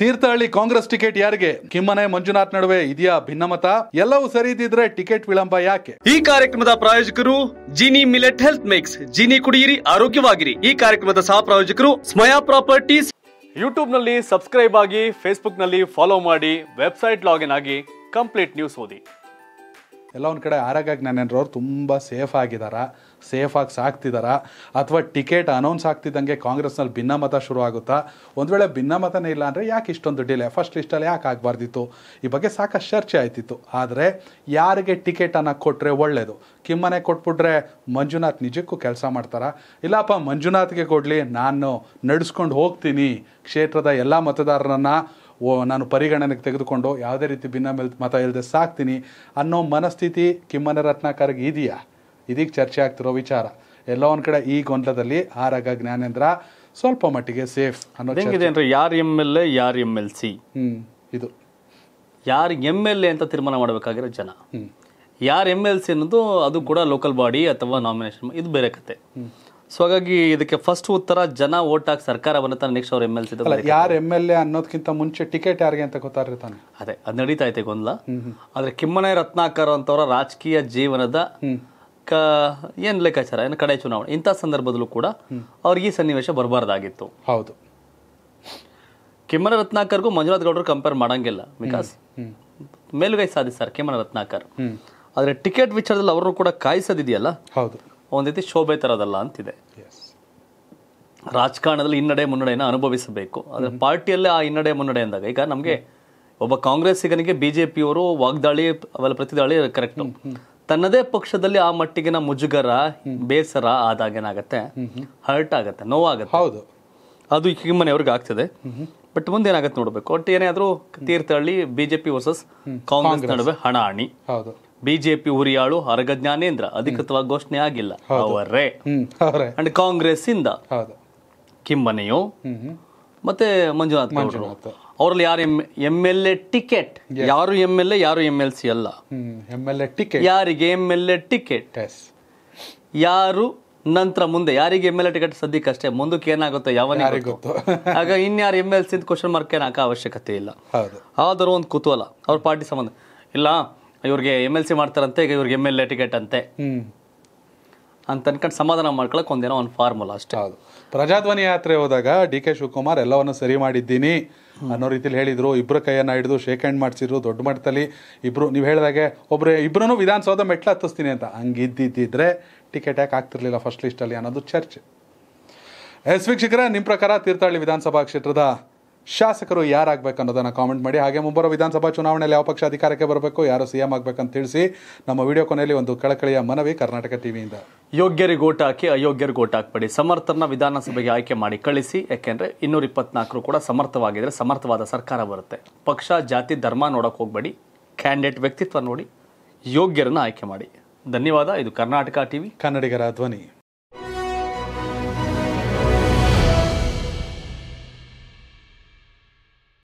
Thirthahalli Congress ticket ಯಾರಿಗೆ ಕಿಮ್ಮನೆ ಮಂಜುನಾಥ್ ನಡುವೆ ಇದೆಯಾ ಭಿನ್ನಮತ ಎಲ್ಲವೂ ಸರಿ ಇದ್ದಿದ್ರೆ ಟಿಕೆಟ್ ವಿಳಂಬ ಯಾಕೆ ಈ ಕಾರ್ಯಕ್ರಮದ ಪ್ರಾಯೋಜಕರು Jini millet health mix Jini ಕುಡಿಯಿರಿ ಆರೋಗ್ಯವಾಗಿರಿ ಈ ಕಾರ್ಯಕ್ರಮದ ಸಹ ಪ್ರಾಯೋಜಕರು ಸ್ಮಯಾ ಪ್ರಾಪರ್ಟೀಸ್ ಯೂಟ್ಯೂಬ್ ನಲ್ಲಿ ಸಬ್ಸ್ಕ್ರೈಬ್ ಆಗಿ ಫೇಸ್ಬುಕ್ ನಲ್ಲಿ ಫಾಲೋ ಮಾಡಿ ವೆಬ್ಸೈಟ್ ಲಾಗಿನ್ ಆಗಿ ಕಂಪ್ಲೀಟ್ ನ್ಯೂಸ್ ಓದಿ ಎಲ್ಲ ಒಂದು ಕಡೆ ಆರೋಗ್ಯ ಜ್ಞಾನೇಂದ್ರವ್ರು ತುಂಬ ಸೇಫ್ ಸೇಫ್ ಸೇಫಾಗಿ ಸಾಕ್ತಿದ್ದಾರೆ ಅಥವಾ ಟಿಕೆಟ್ ಅನೌನ್ಸ್ ಆಗ್ತಿದ್ದಂಗೆ ಕಾಂಗ್ರೆಸ್ನಲ್ಲಿ ಭಿನ್ನಮತ ಶುರು ಆಗುತ್ತಾ ಒಂದು ವೇಳೆ ಭಿನ್ನಮತನೇ ಇಲ್ಲ ಅಂದರೆ ಯಾಕೆ ಇಷ್ಟೊಂದು ಡಿಲೆ ಫಸ್ಟ್ ಲಿಸ್ಟಲ್ಲಿ ಯಾಕೆ ಆಗಬಾರ್ದಿತ್ತು ಈ ಬಗ್ಗೆ ಸಾಕಷ್ಟು ಚರ್ಚೆ ಆಯ್ತಿತ್ತು ಆದರೆ ಯಾರಿಗೆ ಟಿಕೆಟನ್ನು ಕೊಟ್ಟರೆ ಒಳ್ಳೆಯದು ಕಿಮ್ಮನೆ ಕೊಟ್ಬಿಟ್ರೆ ಮಂಜುನಾಥ್ ನಿಜಕ್ಕೂ ಕೆಲಸ ಮಾಡ್ತಾರ ಇಲ್ಲಪ್ಪ ಮಂಜುನಾಥ್ಗೆ ಕೊಡಲಿ ನಾನು ನಡೆಸ್ಕೊಂಡು ಹೋಗ್ತೀನಿ ಕ್ಷೇತ್ರದ ಎಲ್ಲ ಮತದಾರರನ್ನು ಓ ನಾನು ಪರಿಗಣನೆಗೆ ತೆಗೆದುಕೊಂಡು ಯಾವುದೇ ರೀತಿ ಭಿನ್ನ ಮತ ಇಲ್ಲದೆ ಸಾಕ್ತೀನಿ ಅನ್ನೋ ಮನಸ್ಥಿತಿ ಕಿಮ್ಮನ ರತ್ನಾಕರ್ಗೆ ಇದೆಯಾ ಇದೀಗ ಚರ್ಚೆ ಆಗ್ತಿರೋ ವಿಚಾರ ಎಲ್ಲ ಒಂದು ಕಡೆ ಈ ಗೊಂದಲದಲ್ಲಿ ಆರಗ ಜ್ಞಾನೇಂದ್ರ ಸ್ವಲ್ಪ ಮಟ್ಟಿಗೆ ಸೇಫ್ ಅನ್ನೋದು ಹೆಂಗಿದೆ ಅಂದರೆ ಯಾರು ಎಮ್ ಎಲ್ ಎ ಯಾರು ಎಮ್ ಎಲ್ ಸಿ ಇದು ಯಾರು ಎಮ್ ಎಲ್ ಎ ಅಂತ ತೀರ್ಮಾನ ಮಾಡಬೇಕಾಗಿರೋ ಜನ ಯಾರು ಎಮ್ ಎಲ್ ಸಿ ಅನ್ನೋದು ಅದು ಕೂಡ ಲೋಕಲ್ ಬಾಡಿ ಅಥವಾ ನಾಮಿನೇಷನ್ ಇದು ಬೇರೆ ಕತೆ ಸೊ ಹಾಗಾಗಿ ಇದಕ್ಕೆ ಫಸ್ಟ್ ಉತ್ತರ ಜನ ಓಟ್ ಹಾಕಿ ಸರ್ಕಾರ ಬಂದ ನೆಕ್ಸ್ಟ್ ಅವ್ರ ಎಮ್ ಎಲ್ ಸಿ ಯಾರು ಎಮ್ ಎಲ್ ಎ ಅನ್ನೋದಕ್ಕಿಂತ ಮುಂಚೆ ಟಿಕೆಟ್ ಯಾರಿಗೆ ಅಂತ ಗೊತ್ತಾಗಿರ್ತಾನೆ ಅದೇ ಅದ್ ನಡೀತಾ ಐತೆ ಗೊಂದಲ ಆದ್ರೆ ಕಿಮ್ಮನೆ ರತ್ನಾಕರ್ ಅಂತವರ ರಾಜಕೀಯ ಜೀವನದ ಕ ಏನು ಲೆಕ್ಕಾಚಾರ ಏನು ಕಡೆ ಚುನಾವಣೆ ಇಂಥ ಸಂದರ್ಭದಲ್ಲೂ ಕೂಡ ಅವ್ರಿಗೆ ಈ ಸನ್ನಿವೇಶ ಬರಬಾರ್ದಾಗಿತ್ತು ಹೌದು ಕಿಮ್ಮನ ರತ್ನಾಕರ್ಗೂ ಮಂಜುನಾಥ್ ಗೌಡರು ಕಂಪೇರ್ ಮಾಡಂಗಿಲ್ಲ ಬಿಕಾಸ್ ಮೇಲುಗೈ ಸಾಧಿಸ್ತಾರೆ ಕಿಮ್ಮನ ರತ್ನಾಕರ್ ಆದ್ರೆ ಟಿಕೆಟ್ ವಿಚಾರದಲ್ಲಿ ಅವರು ಕೂಡ ಕಾಯಿಸೋದಿದೆಯಲ್ಲ ಹೌದು ಒಂದು ರೀತಿ ಶೋಭೆ ತರೋದಲ್ಲ ಅಂತಿದೆ ರಾಜಕಾರಣದಲ್ಲಿ ಹಿನ್ನಡೆ ಮುನ್ನಡೆಯನ್ನು ಅನುಭವಿಸಬೇಕು ಅಂದ್ರೆ ಪಾರ್ಟಿಯಲ್ಲೇ ಆ ಹಿನ್ನಡೆ ಮುನ್ನಡೆ ಅಂದಾಗ ಈಗ ನಮಗೆ ಒಬ್ಬ ಕಾಂಗ್ರೆಸ್ಸಿಗನಿಗೆ ಬಿ ಜೆ ಪಿಯವರು ವಾಗ್ದಾಳಿ ಅವಲ್ಲ ಪ್ರತಿದಾಳಿ ಕರೆಕ್ಟ್ ತನ್ನದೇ ಪಕ್ಷದಲ್ಲಿ ಆ ಮಟ್ಟಿಗಿನ ಮುಜುಗರ ಬೇಸರ ಆದಾಗ ಏನಾಗುತ್ತೆ ಹರ್ಟ್ ಆಗುತ್ತೆ ನೋವಾಗುತ್ತೆ ಹೌದು ಅದು ಹಿಮ್ಮನೆ ಆಗ್ತದೆ ಬಟ್ ಮುಂದೆ ಏನಾಗುತ್ತೆ ನೋಡಬೇಕು ಒಟ್ಟು ಏನೇ ಆದರೂ ತೀರ್ಥಹಳ್ಳಿ ಬಿಜೆಪಿ ವರ್ಸಸ್ ಕಾಂಗ್ರೆಸ್ ನಡುವೆ ಹಣಾಹಣಿ ಹೌದು ಬಿಜೆಪಿ ಉರಿಯಾಳು ಹರಗ ಜ್ಞಾನೇಂದ್ರ ಅಧಿಕೃತವಾಗಿ ಘೋಷಣೆ ಆಗಿಲ್ಲ ಅವರೇ ಅಂಡ್ ಕಾಂಗ್ರೆಸ್ ಇಂದ ಕಿಮ್ಮನೆಯು ಮತ್ತೆ ಮಂಜುನಾಥ್ ಗೌಡರು ಅವರಲ್ಲಿ ಯಾರು ಎಂ ಎಲ್ ಎ ಟಿಕೆಟ್ ಯಾರು ಎಂ ಎಲ್ ಎ ಯಾರು ಎಂ ಎಲ್ ಸಿ ಅಲ್ಲ ಯಾರಿಗೆ ಎಂ ಎಲ್ ಎ ಟಿಕೆಟ್ ಯಾರು ನಂತರ ಮುಂದೆ ಯಾರಿಗೆ ಎಂ ಎಲ್ ಎ ಟಿಕೆಟ್ ಸದ್ಯಕ್ಕೆ ಅಷ್ಟೇ ಮುಂದಕ್ಕೆ ಏನಾಗುತ್ತೆ ಯಾವನಿಗೆ ಆಗ ಇನ್ಯಾರು M L C question mark ಏನಕ್ಕೆ ಅವಶ್ಯಕತೆ ಇಲ್ಲ ಆದರೂ ಒಂದು ಕುತೂಹಲ ಅವ್ರ ಪಾರ್ಟಿ ಸಂಬಂಧ ಇಲ್ಲ ಇವ್ರಿಗೆ ಎಮ್ ಎಲ್ ಸಿ ಮಾಡ್ತಾರಂತೆ ಈಗ ಇವ್ರಿಗೆ ಎಮ್ ಎಲ್ ಎ ಟಿಕೆಟ್ ಅಂತೆ ಅಂತ ಅನ್ಕೊಂಡು ಸಮಾಧಾನ ಮಾಡ್ಕೊಳಕ್ ಒಂದೇನೋ ಒಂದು ಫಾರ್ಮುಲಾ ಅಷ್ಟೇ ಹೌದು ಪ್ರಜಾಧ್ವನಿ ಯಾತ್ರೆ ಹೋದಾಗ ಡಿ ಕೆ ಶಿವಕುಮಾರ್ ಎಲ್ಲವನ್ನು ಸರಿ ಮಾಡಿದ್ದೀನಿ ಅನ್ನೋ ರೀತಿಲಿ ಹೇಳಿದ್ರು ಇಬ್ಬರು ಕೈಯನ್ನು ಹಿಡಿದು ಶೇಕ್ ಹ್ಯಾಂಡ್ ಮಾಡಿಸಿದ್ರು ದೊಡ್ಡ ಮಟ್ಟದಲ್ಲಿ ಇಬ್ರು ನೀವು ಹೇಳಿದಾಗೆ ಒಬ್ರು ಇಬ್ಬರೂ ವಿಧಾನಸೌಧ ಮೆಟ್ಲು ಹತ್ತಿಸ್ತೀನಿ ಅಂತ ಹಂಗೆ ಇದ್ದಿದ್ದಿದ್ರೆ ಟಿಕೆಟ್ ಯಾಕೆ ಆಗ್ತಿರ್ಲಿಲ್ಲ ಫಸ್ಟ್ ಲಿಸ್ಟಲ್ಲಿ ಅನ್ನೋದು ಚರ್ಚೆ ಎಸ್ ವೀಕ್ಷಕರ ನಿಮ್ಮ ಪ್ರಕಾರ ತೀರ್ಥಹಳ್ಳಿ ವಿಧಾನಸಭಾ ಕ್ಷೇತ್ರದ ಶಾಸಕರು ಯಾರಾಗಬೇಕು ಅನ್ನೋದನ್ನು ಕಾಮೆಂಟ್ ಮಾಡಿ ಹಾಗೆ ಮುಂಬರುವ ವಿಧಾನಸಭಾ ಚುನಾವಣೆಯಲ್ಲಿ ಯಾವ ಪಕ್ಷ ಅಧಿಕಾರಕ್ಕೆ ಬರಬೇಕು ಯಾರು ಸಿಎಂ ಎಂ ಆಗಬೇಕಂತ ತಿಳಿಸಿ ನಮ್ಮ ವಿಡಿಯೋ ಕೊನೆಯಲ್ಲಿ ಒಂದು ಕಳಕಳಿಯ ಮನವಿ ಕರ್ನಾಟಕ ಟಿವಿಯಿಂದ ಯೋಗ್ಯರಿಗೆ ಓಟ್ ಹಾಕಿ ಅಯೋಗ್ಯರಿಗೆ ಓಟ್ ಹಾಕಬೇಡಿ ಸಮರ್ಥರನ್ನ ವಿಧಾನಸಭೆಗೆ ಆಯ್ಕೆ ಮಾಡಿ ಕಳಿಸಿ ಯಾಕೆಂದ್ರೆ ಇನ್ನೂರ ಇಪ್ಪತ್ನಾಲ್ಕರು ಕೂಡ ಸಮರ್ಥವಾಗಿದ್ದರೆ ಸಮರ್ಥವಾದ ಸರ್ಕಾರ ಬರುತ್ತೆ ಪಕ್ಷ ಜಾತಿ ಧರ್ಮ ನೋಡೋಕೆ ಹೋಗಬೇಡಿ ಕ್ಯಾಂಡಿಡೇಟ್ ವ್ಯಕ್ತಿತ್ವ ನೋಡಿ ಯೋಗ್ಯರನ್ನು ಆಯ್ಕೆ ಮಾಡಿ ಧನ್ಯವಾದ ಇದು ಕರ್ನಾಟಕ ಟಿವಿ ಕನ್ನಡಿಗರ ಧ್ವನಿ